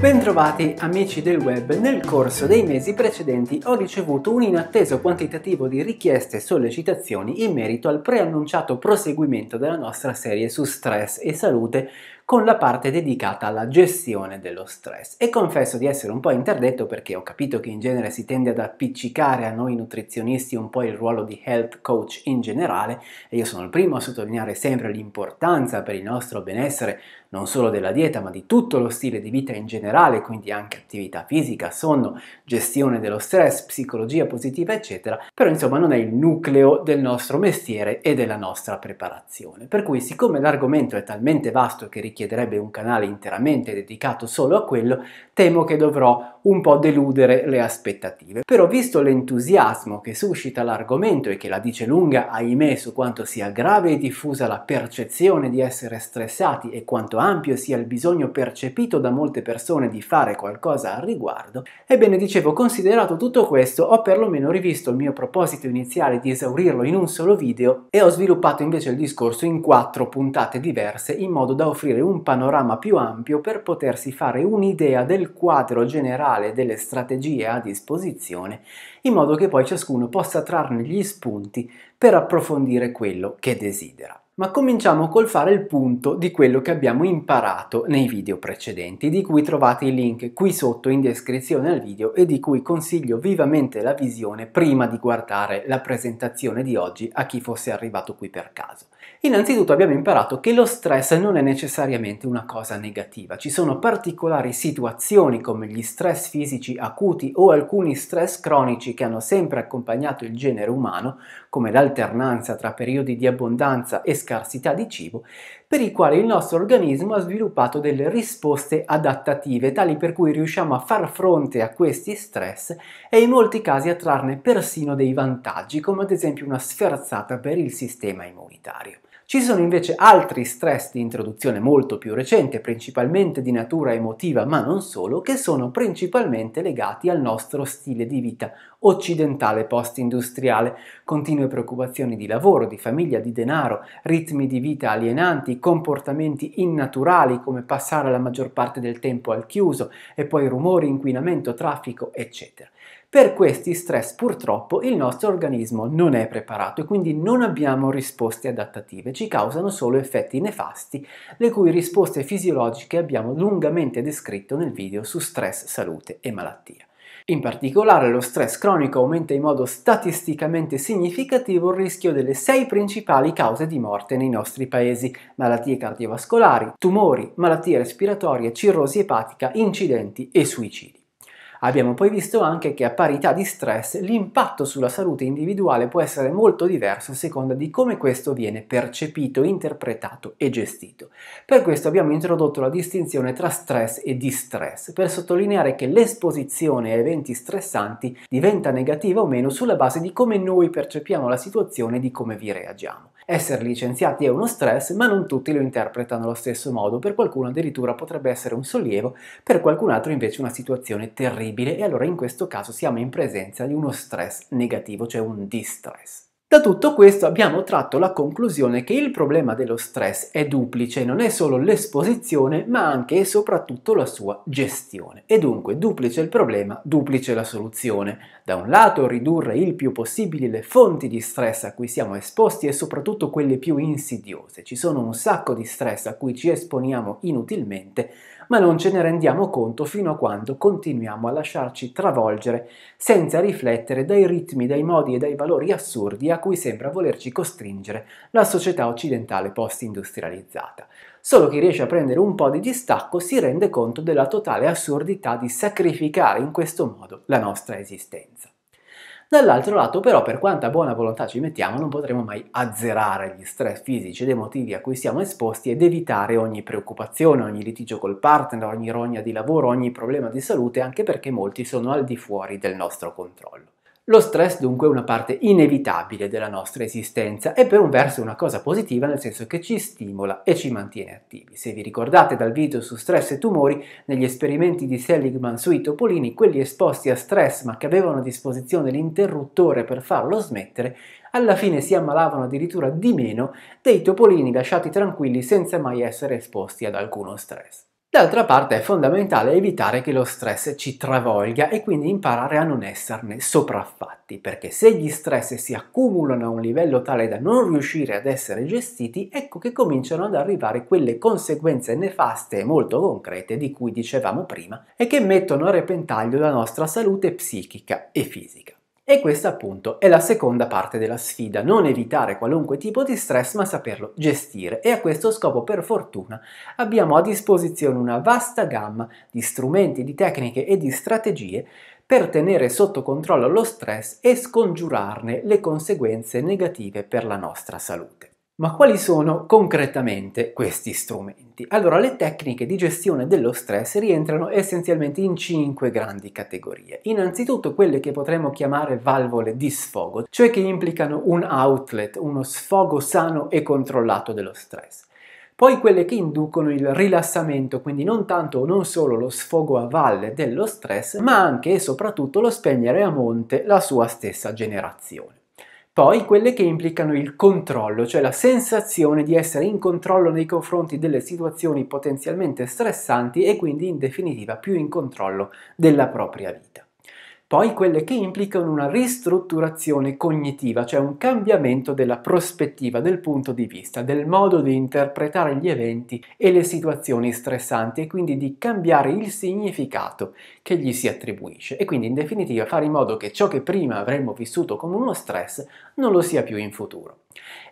Bentrovati amici del web, nel corso dei mesi precedenti ho ricevuto un inatteso quantitativo di richieste e sollecitazioni in merito al preannunciato proseguimento della nostra serie su stress e salute con la parte dedicata alla gestione dello stress e confesso di essere un po' interdetto perché ho capito che in genere si tende ad appiccicare a noi nutrizionisti un po' il ruolo di health coach in generale e io sono il primo a sottolineare sempre l'importanza per il nostro benessere non solo della dieta ma di tutto lo stile di vita in generale, quindi anche attività fisica, sonno, gestione dello stress, psicologia positiva eccetera, però insomma non è il nucleo del nostro mestiere e della nostra preparazione. Per cui siccome l'argomento è talmente vasto che richiede richiederebbe un canale interamente dedicato solo a quello, temo che dovrò un po' deludere le aspettative. Però visto l'entusiasmo che suscita l'argomento e che la dice lunga, ahimè, su quanto sia grave e diffusa la percezione di essere stressati e quanto ampio sia il bisogno percepito da molte persone di fare qualcosa al riguardo, ebbene dicevo, considerato tutto questo, ho perlomeno rivisto il mio proposito iniziale di esaurirlo in un solo video e ho sviluppato invece il discorso in quattro puntate diverse in modo da offrire un un panorama più ampio per potersi fare un'idea del quadro generale delle strategie a disposizione, in modo che poi ciascuno possa trarne gli spunti per approfondire quello che desidera. Ma cominciamo col fare il punto di quello che abbiamo imparato nei video precedenti, di cui trovate i link qui sotto in descrizione al video e di cui consiglio vivamente la visione prima di guardare la presentazione di oggi a chi fosse arrivato qui per caso. Innanzitutto abbiamo imparato che lo stress non è necessariamente una cosa negativa, ci sono particolari situazioni come gli stress fisici acuti o alcuni stress cronici che hanno sempre accompagnato il genere umano, come l'alternanza tra periodi di abbondanza e scarsità di cibo, per i quali il nostro organismo ha sviluppato delle risposte adattative, tali per cui riusciamo a far fronte a questi stress e in molti casi a trarne persino dei vantaggi, come ad esempio una sferzata per il sistema immunitario. Ci sono invece altri stress di introduzione molto più recente, principalmente di natura emotiva ma non solo, che sono principalmente legati al nostro stile di vita occidentale post-industriale, continue preoccupazioni di lavoro, di famiglia, di denaro, ritmi di vita alienanti, comportamenti innaturali come passare la maggior parte del tempo al chiuso e poi rumori, inquinamento, traffico, eccetera. Per questi stress purtroppo il nostro organismo non è preparato e quindi non abbiamo risposte adattative, ci causano solo effetti nefasti, le cui risposte fisiologiche abbiamo lungamente descritto nel video su stress, salute e malattia. In particolare lo stress cronico aumenta in modo statisticamente significativo il rischio delle sei principali cause di morte nei nostri paesi, malattie cardiovascolari, tumori, malattie respiratorie, cirrosi epatica, incidenti e suicidi. Abbiamo poi visto anche che a parità di stress l'impatto sulla salute individuale può essere molto diverso a seconda di come questo viene percepito, interpretato e gestito. Per questo abbiamo introdotto la distinzione tra stress e distress, per sottolineare che l'esposizione a eventi stressanti diventa negativa o meno sulla base di come noi percepiamo la situazione e di come vi reagiamo. Essere licenziati è uno stress, ma non tutti lo interpretano allo stesso modo, per qualcuno addirittura potrebbe essere un sollievo, per qualcun altro invece una situazione terribile e allora in questo caso siamo in presenza di uno stress negativo, cioè un distress. Da tutto questo abbiamo tratto la conclusione che il problema dello stress è duplice, non è solo l'esposizione ma anche e soprattutto la sua gestione. E dunque duplice il problema, duplice la soluzione. Da un lato ridurre il più possibile le fonti di stress a cui siamo esposti e soprattutto quelle più insidiose. Ci sono un sacco di stress a cui ci esponiamo inutilmente, ma non ce ne rendiamo conto fino a quando continuiamo a lasciarci travolgere senza riflettere dai ritmi, dai modi e dai valori assurdi a cui sembra volerci costringere la società occidentale post-industrializzata. Solo chi riesce a prendere un po' di distacco si rende conto della totale assurdità di sacrificare in questo modo la nostra esistenza. Dall'altro lato però per quanta buona volontà ci mettiamo non potremo mai azzerare gli stress fisici ed emotivi a cui siamo esposti ed evitare ogni preoccupazione, ogni litigio col partner, ogni rogna di lavoro, ogni problema di salute, anche perché molti sono al di fuori del nostro controllo. Lo stress dunque è una parte inevitabile della nostra esistenza e per un verso è una cosa positiva nel senso che ci stimola e ci mantiene attivi. Se vi ricordate dal video su stress e tumori, negli esperimenti di Seligman sui topolini, quelli esposti a stress ma che avevano a disposizione l'interruttore per farlo smettere, alla fine si ammalavano addirittura di meno dei topolini lasciati tranquilli senza mai essere esposti ad alcuno stress. D'altra parte è fondamentale evitare che lo stress ci travolga e quindi imparare a non esserne sopraffatti, perché se gli stress si accumulano a un livello tale da non riuscire ad essere gestiti, ecco che cominciano ad arrivare quelle conseguenze nefaste e molto concrete di cui dicevamo prima e che mettono a repentaglio la nostra salute psichica e fisica. E questa appunto è la seconda parte della sfida, non evitare qualunque tipo di stress ma saperlo gestire e a questo scopo per fortuna abbiamo a disposizione una vasta gamma di strumenti, di tecniche e di strategie per tenere sotto controllo lo stress e scongiurarne le conseguenze negative per la nostra salute. Ma quali sono concretamente questi strumenti? Allora, le tecniche di gestione dello stress rientrano essenzialmente in cinque grandi categorie. Innanzitutto quelle che potremmo chiamare valvole di sfogo, cioè che implicano un outlet, uno sfogo sano e controllato dello stress. Poi quelle che inducono il rilassamento, quindi non tanto o non solo lo sfogo a valle dello stress, ma anche e soprattutto lo spegnere a monte la sua stessa generazione. Poi quelle che implicano il controllo, cioè la sensazione di essere in controllo nei confronti delle situazioni potenzialmente stressanti e quindi in definitiva più in controllo della propria vita poi quelle che implicano una ristrutturazione cognitiva, cioè un cambiamento della prospettiva, del punto di vista, del modo di interpretare gli eventi e le situazioni stressanti e quindi di cambiare il significato che gli si attribuisce e quindi in definitiva fare in modo che ciò che prima avremmo vissuto come uno stress non lo sia più in futuro.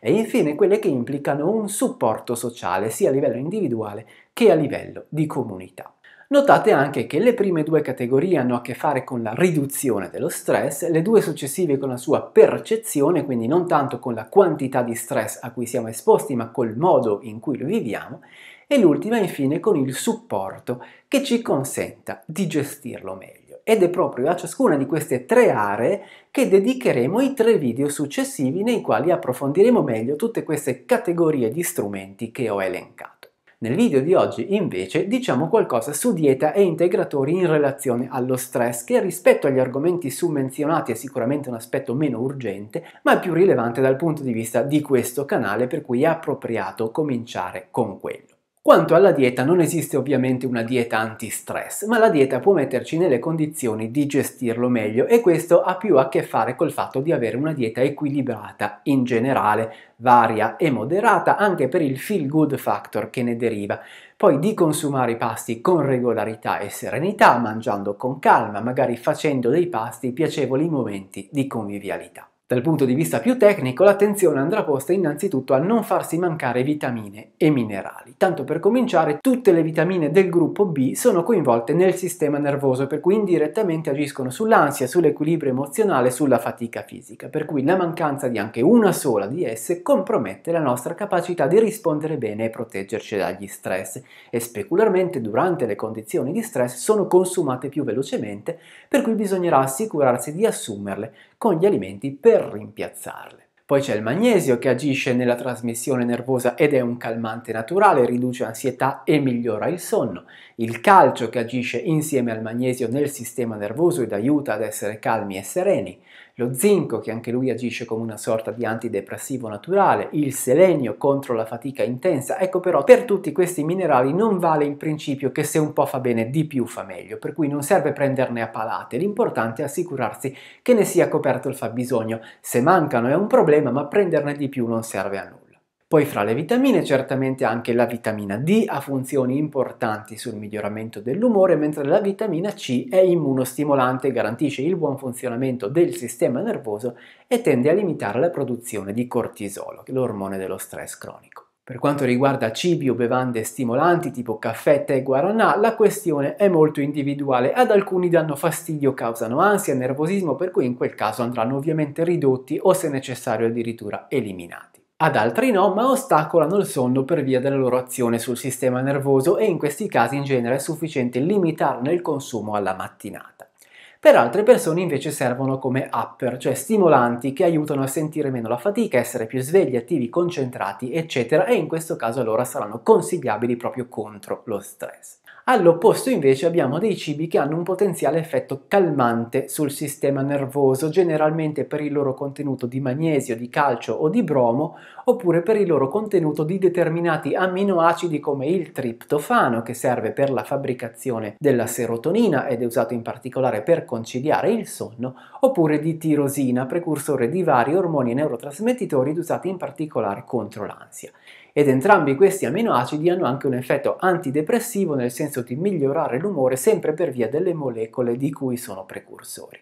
E infine quelle che implicano un supporto sociale sia a livello individuale che a livello di comunità. Notate anche che le prime due categorie hanno a che fare con la riduzione dello stress, le due successive con la sua percezione, quindi non tanto con la quantità di stress a cui siamo esposti, ma col modo in cui lo viviamo, e l'ultima infine con il supporto che ci consenta di gestirlo meglio ed è proprio a ciascuna di queste tre aree che dedicheremo i tre video successivi nei quali approfondiremo meglio tutte queste categorie di strumenti che ho elencato. Nel video di oggi invece diciamo qualcosa su dieta e integratori in relazione allo stress che rispetto agli argomenti summenzionati è sicuramente un aspetto meno urgente ma più rilevante dal punto di vista di questo canale per cui è appropriato cominciare con quello. Quanto alla dieta, non esiste ovviamente una dieta anti-stress, ma la dieta può metterci nelle condizioni di gestirlo meglio e questo ha più a che fare col fatto di avere una dieta equilibrata in generale, varia e moderata anche per il feel good factor che ne deriva. Poi di consumare i pasti con regolarità e serenità, mangiando con calma, magari facendo dei pasti piacevoli momenti di convivialità. Dal punto di vista più tecnico, l'attenzione andrà posta innanzitutto a non farsi mancare vitamine e minerali. Tanto per cominciare, tutte le vitamine del gruppo B sono coinvolte nel sistema nervoso, per cui indirettamente agiscono sull'ansia, sull'equilibrio emozionale, e sulla fatica fisica, per cui la mancanza di anche una sola di esse compromette la nostra capacità di rispondere bene e proteggerci dagli stress e specularmente durante le condizioni di stress sono consumate più velocemente, per cui bisognerà assicurarsi di assumerle con gli alimenti per rimpiazzarle. Poi c'è il magnesio che agisce nella trasmissione nervosa ed è un calmante naturale, riduce ansietà e migliora il sonno. Il calcio che agisce insieme al magnesio nel sistema nervoso ed aiuta ad essere calmi e sereni lo zinco che anche lui agisce come una sorta di antidepressivo naturale, il selenio contro la fatica intensa, ecco però per tutti questi minerali non vale il principio che se un po' fa bene di più fa meglio, per cui non serve prenderne a palate, l'importante è assicurarsi che ne sia coperto il fabbisogno, se mancano è un problema ma prenderne di più non serve a nulla. Poi fra le vitamine certamente anche la vitamina D ha funzioni importanti sul miglioramento dell'umore, mentre la vitamina C è immunostimolante, garantisce il buon funzionamento del sistema nervoso e tende a limitare la produzione di cortisolo, l'ormone dello stress cronico. Per quanto riguarda cibi o bevande stimolanti tipo caffè, tè, guaranà, la questione è molto individuale. Ad alcuni danno fastidio, causano ansia, e nervosismo, per cui in quel caso andranno ovviamente ridotti o se necessario addirittura eliminati ad altri no, ma ostacolano il sonno per via della loro azione sul sistema nervoso e in questi casi in genere è sufficiente limitarne il consumo alla mattinata. Per altre persone invece servono come upper, cioè stimolanti che aiutano a sentire meno la fatica, essere più svegli, attivi, concentrati, eccetera, e in questo caso allora saranno consigliabili proprio contro lo stress. All'opposto invece abbiamo dei cibi che hanno un potenziale effetto calmante sul sistema nervoso, generalmente per il loro contenuto di magnesio, di calcio o di bromo, oppure per il loro contenuto di determinati amminoacidi come il triptofano, che serve per la fabbricazione della serotonina ed è usato in particolare per conciliare il sonno, oppure di tirosina, precursore di vari ormoni neurotrasmettitori ed usati in particolare contro l'ansia ed entrambi questi aminoacidi hanno anche un effetto antidepressivo nel senso di migliorare l'umore sempre per via delle molecole di cui sono precursori.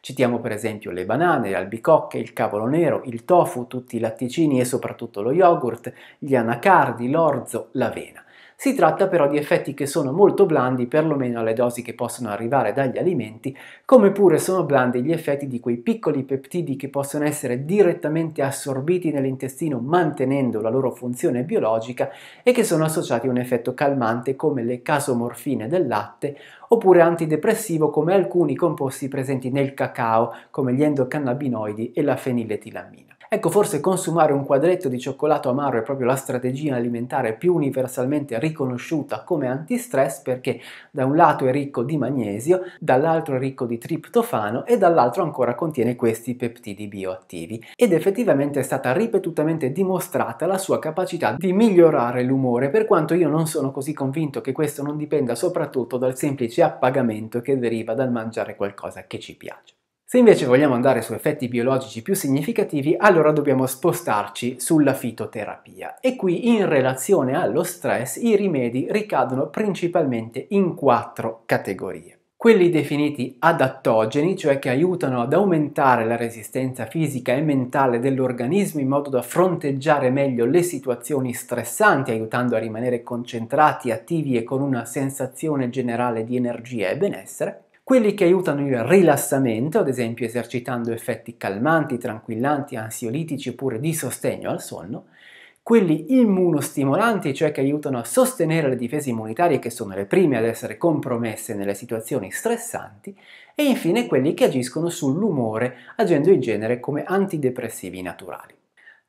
Citiamo per esempio le banane, le albicocche, il cavolo nero, il tofu, tutti i latticini e soprattutto lo yogurt, gli anacardi, l'orzo, l'avena. Si tratta però di effetti che sono molto blandi, perlomeno alle dosi che possono arrivare dagli alimenti, come pure sono blandi gli effetti di quei piccoli peptidi che possono essere direttamente assorbiti nell'intestino mantenendo la loro funzione biologica e che sono associati a un effetto calmante come le casomorfine del latte oppure antidepressivo come alcuni composti presenti nel cacao come gli endocannabinoidi e la feniletilamina. Ecco, forse consumare un quadretto di cioccolato amaro è proprio la strategia alimentare più universalmente riconosciuta come antistress perché da un lato è ricco di magnesio, dall'altro è ricco di triptofano e dall'altro ancora contiene questi peptidi bioattivi. Ed effettivamente è stata ripetutamente dimostrata la sua capacità di migliorare l'umore, per quanto io non sono così convinto che questo non dipenda soprattutto dal semplice appagamento che deriva dal mangiare qualcosa che ci piace. Se invece vogliamo andare su effetti biologici più significativi, allora dobbiamo spostarci sulla fitoterapia e qui in relazione allo stress i rimedi ricadono principalmente in quattro categorie. Quelli definiti adattogeni, cioè che aiutano ad aumentare la resistenza fisica e mentale dell'organismo in modo da fronteggiare meglio le situazioni stressanti, aiutando a rimanere concentrati, attivi e con una sensazione generale di energia e benessere quelli che aiutano il rilassamento, ad esempio esercitando effetti calmanti, tranquillanti, ansiolitici oppure di sostegno al sonno, quelli immunostimolanti, cioè che aiutano a sostenere le difese immunitarie che sono le prime ad essere compromesse nelle situazioni stressanti, e infine quelli che agiscono sull'umore, agendo in genere come antidepressivi naturali.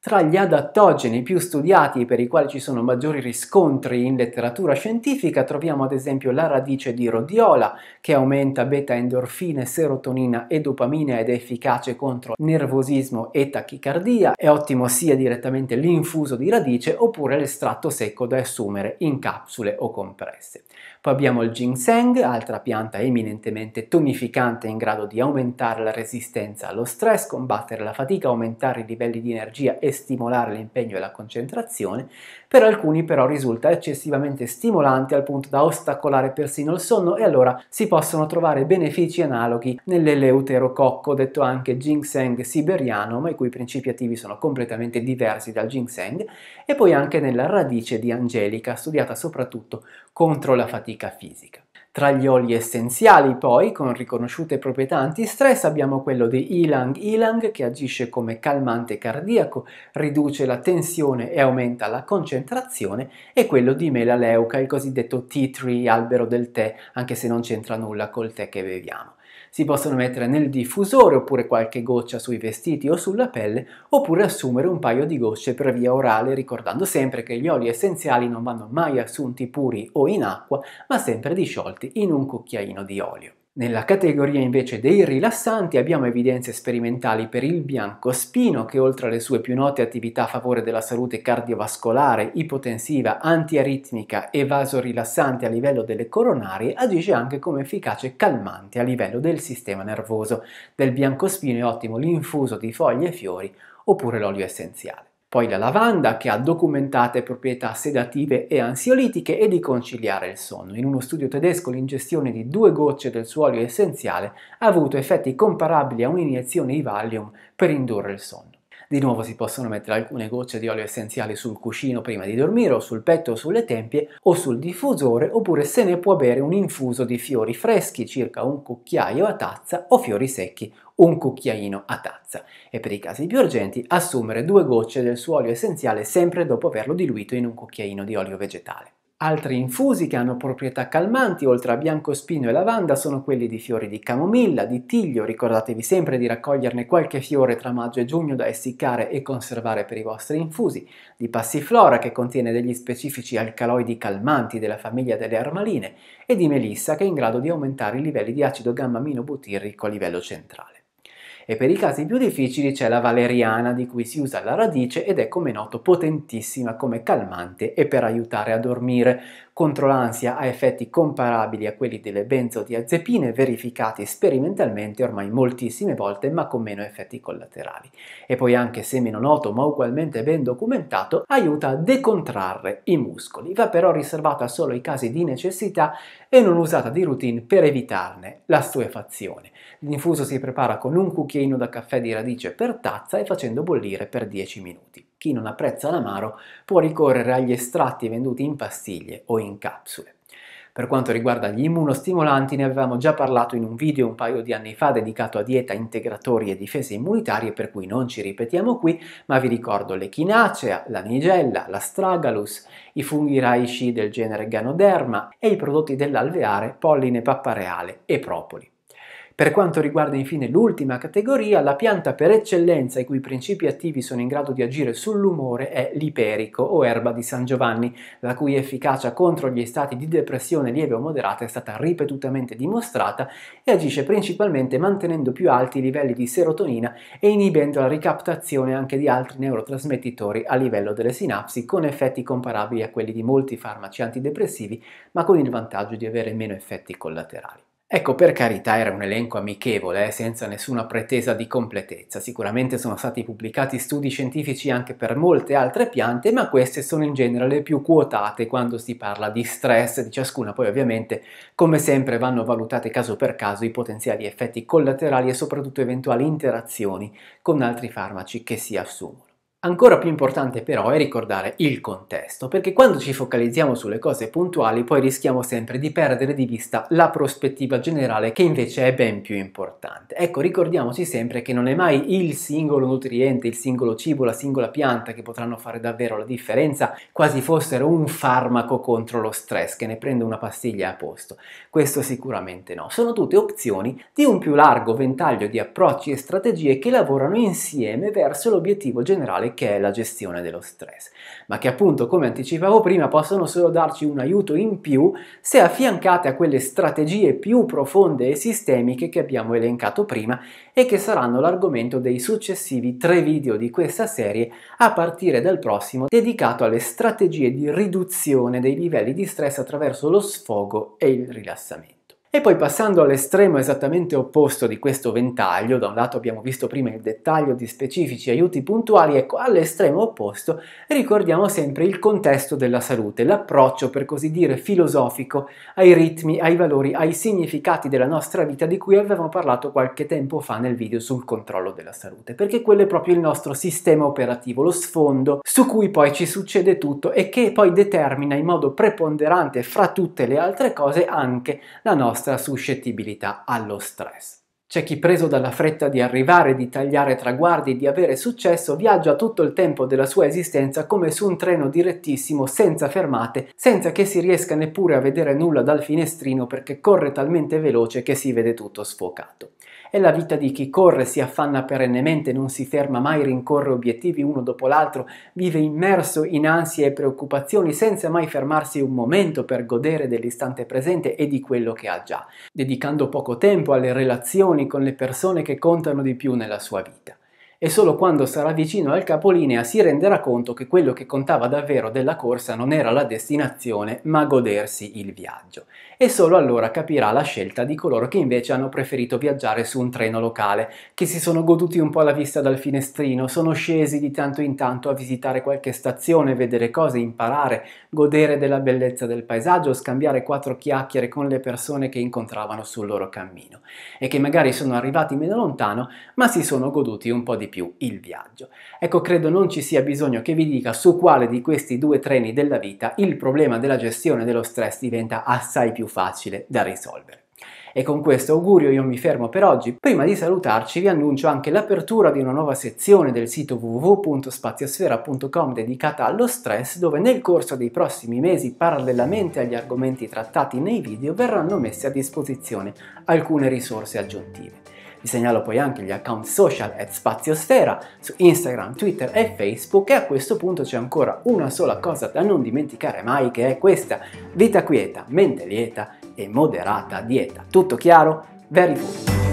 Tra gli adattogeni più studiati e per i quali ci sono maggiori riscontri in letteratura scientifica troviamo ad esempio la radice di rodiola che aumenta beta endorfine, serotonina e dopamina ed è efficace contro nervosismo e tachicardia. È ottimo sia direttamente l'infuso di radice oppure l'estratto secco da assumere in capsule o compresse. Poi abbiamo il ginseng, altra pianta eminentemente tonificante in grado di aumentare la resistenza allo stress, combattere la fatica, aumentare i livelli di energia e stimolare l'impegno e la concentrazione. Per alcuni però risulta eccessivamente stimolante al punto da ostacolare persino il sonno e allora si possono trovare benefici analoghi nell'eleuterococco, detto anche ginseng siberiano, ma i cui principi attivi sono completamente diversi dal ginseng, e poi anche nella radice di angelica, studiata soprattutto contro la fatica fisica. Tra gli oli essenziali poi, con riconosciute proprietà antistress, abbiamo quello di Ilang Ilang che agisce come calmante cardiaco, riduce la tensione e aumenta la concentrazione, e quello di Melaleuca, il cosiddetto tea tree, albero del tè, anche se non c'entra nulla col tè che beviamo. Si possono mettere nel diffusore oppure qualche goccia sui vestiti o sulla pelle oppure assumere un paio di gocce per via orale ricordando sempre che gli oli essenziali non vanno mai assunti puri o in acqua ma sempre disciolti in un cucchiaino di olio. Nella categoria invece dei rilassanti abbiamo evidenze sperimentali per il biancospino che oltre alle sue più note attività a favore della salute cardiovascolare, ipotensiva, antiaritmica e vasorilassante a livello delle coronarie agisce anche come efficace calmante a livello del sistema nervoso. Del biancospino è ottimo l'infuso di foglie e fiori oppure l'olio essenziale poi la lavanda che ha documentate proprietà sedative e ansiolitiche e di conciliare il sonno. In uno studio tedesco l'ingestione di due gocce del suo olio essenziale ha avuto effetti comparabili a un'iniezione di Valium per indurre il sonno. Di nuovo si possono mettere alcune gocce di olio essenziale sul cuscino prima di dormire o sul petto o sulle tempie o sul diffusore oppure se ne può bere un infuso di fiori freschi circa un cucchiaio a tazza o fiori secchi un cucchiaino a tazza e per i casi più urgenti assumere due gocce del suo olio essenziale sempre dopo averlo diluito in un cucchiaino di olio vegetale. Altri infusi che hanno proprietà calmanti, oltre a biancospino e lavanda, sono quelli di fiori di camomilla, di tiglio, ricordatevi sempre di raccoglierne qualche fiore tra maggio e giugno da essiccare e conservare per i vostri infusi, di passiflora che contiene degli specifici alcaloidi calmanti della famiglia delle armaline e di melissa che è in grado di aumentare i livelli di acido gamma-aminobutirrico a livello centrale e per i casi più difficili c'è la valeriana di cui si usa la radice ed è come noto potentissima come calmante e per aiutare a dormire contro l'ansia ha effetti comparabili a quelli delle benzodiazepine verificati sperimentalmente ormai moltissime volte ma con meno effetti collaterali. E poi anche se meno noto ma ugualmente ben documentato aiuta a decontrarre i muscoli, va però riservata solo ai casi di necessità e non usata di routine per evitarne la stuefazione. L'infuso si prepara con un cucchiaino da caffè di radice per tazza e facendo bollire per 10 minuti. Chi non apprezza l'amaro può ricorrere agli estratti venduti in pastiglie o in capsule. Per quanto riguarda gli immunostimolanti ne avevamo già parlato in un video un paio di anni fa dedicato a dieta, integratori e difese immunitarie per cui non ci ripetiamo qui, ma vi ricordo l'echinacea, la nigella, la stragalus, i funghi raici del genere Ganoderma e i prodotti dell'alveare, polline pappareale e propoli. Per quanto riguarda infine l'ultima categoria, la pianta per eccellenza i cui principi attivi sono in grado di agire sull'umore è l'iperico o erba di San Giovanni, la cui efficacia contro gli stati di depressione lieve o moderata è stata ripetutamente dimostrata e agisce principalmente mantenendo più alti i livelli di serotonina e inibendo la ricaptazione anche di altri neurotrasmettitori a livello delle sinapsi con effetti comparabili a quelli di molti farmaci antidepressivi, ma con il vantaggio di avere meno effetti collaterali. Ecco, per carità, era un elenco amichevole, eh, senza nessuna pretesa di completezza. Sicuramente sono stati pubblicati studi scientifici anche per molte altre piante, ma queste sono in genere le più quotate quando si parla di stress di ciascuna. Poi ovviamente, come sempre, vanno valutate caso per caso i potenziali effetti collaterali e soprattutto eventuali interazioni con altri farmaci che si assumono. Ancora più importante però è ricordare il contesto, perché quando ci focalizziamo sulle cose puntuali poi rischiamo sempre di perdere di vista la prospettiva generale che invece è ben più importante. Ecco, ricordiamoci sempre che non è mai il singolo nutriente, il singolo cibo, la singola pianta che potranno fare davvero la differenza, quasi fossero un farmaco contro lo stress che ne prende una pastiglia a posto. Questo sicuramente no. Sono tutte opzioni di un più largo ventaglio di approcci e strategie che lavorano insieme verso l'obiettivo generale particolari che è la gestione dello stress, ma che appunto come anticipavo prima possono solo darci un aiuto in più se affiancate a quelle strategie più profonde e sistemiche che abbiamo elencato prima e che saranno l'argomento dei successivi tre video di questa serie a partire dal prossimo dedicato alle strategie di riduzione dei livelli di stress attraverso lo sfogo e il rilassamento. E poi passando all'estremo esattamente opposto di questo ventaglio, da un lato abbiamo visto prima il dettaglio di specifici aiuti puntuali, ecco all'estremo opposto ricordiamo sempre il contesto della salute, l'approccio per così dire filosofico ai ritmi, ai valori, ai significati della nostra vita di cui avevamo parlato qualche tempo fa nel video sul controllo della salute, perché quello è proprio il nostro sistema operativo, lo sfondo su cui poi ci succede tutto e che poi determina in modo preponderante fra tutte le altre cose anche la nostra nostra suscettibilità allo stress. C'è chi preso dalla fretta di arrivare, di tagliare traguardi, di avere successo, viaggia tutto il tempo della sua esistenza come su un treno direttissimo, senza fermate, senza che si riesca neppure a vedere nulla dal finestrino perché corre talmente veloce che si vede tutto sfocato. È la vita di chi corre, si affanna perennemente, non si ferma mai, rincorre obiettivi uno dopo l'altro, vive immerso in ansie e preoccupazioni senza mai fermarsi un momento per godere dell'istante presente e di quello che ha già, dedicando poco tempo alle relazioni relazioni con le persone che contano di più nella sua vita e solo quando sarà vicino al capolinea si renderà conto che quello che contava davvero della corsa non era la destinazione, ma godersi il viaggio. E solo allora capirà la scelta di coloro che invece hanno preferito viaggiare su un treno locale, che si sono goduti un po' la vista dal finestrino, sono scesi di tanto in tanto a visitare qualche stazione, vedere cose, imparare, godere della bellezza del paesaggio, scambiare quattro chiacchiere con le persone che incontravano sul loro cammino e che magari sono arrivati meno lontano, ma si sono goduti un po' di più il viaggio. Ecco, credo non ci sia bisogno che vi dica su quale di questi due treni della vita il problema della gestione dello stress diventa assai più facile da risolvere. E con questo augurio io mi fermo per oggi. Prima di salutarci vi annuncio anche l'apertura di una nuova sezione del sito www.spaziosfera.com dedicata allo stress dove nel corso dei prossimi mesi parallelamente agli argomenti trattati nei video verranno messe a disposizione alcune risorse aggiuntive. Vi segnalo poi anche gli account social at Spaziosfera su Instagram, Twitter e Facebook e a questo punto c'è ancora una sola cosa da non dimenticare mai che è questa, vita quieta, mente lieta e moderata dieta. Tutto chiaro? Very food!